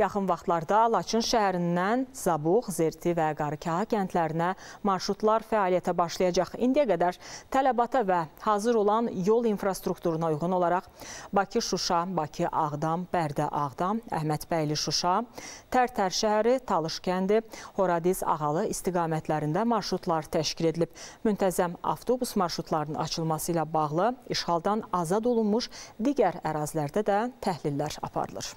Yaxın vaxtlarda Laçın şəhərindən Zabux, Zerti və Qarıkaha kəndlərinə marşrutlar fəaliyyətə başlayacaq. İndiyə qədər tələbata və hazır olan yol infrastrukturuna uyğun olaraq Bakı-Şuşa, Bakı-Ağdam, Bərdə-Ağdam, Əhmədbəyli-Şuşa, Tərtər şəhəri, Talışkəndi, Horadiz-Ağalı istiqamətlərində marşrutlar təşkil edilib. Müntəzəm avtobus marşrutlarının açılması ilə bağlı işğaldan azad olunmuş digər ərazilərdə də təhlillər aparılır.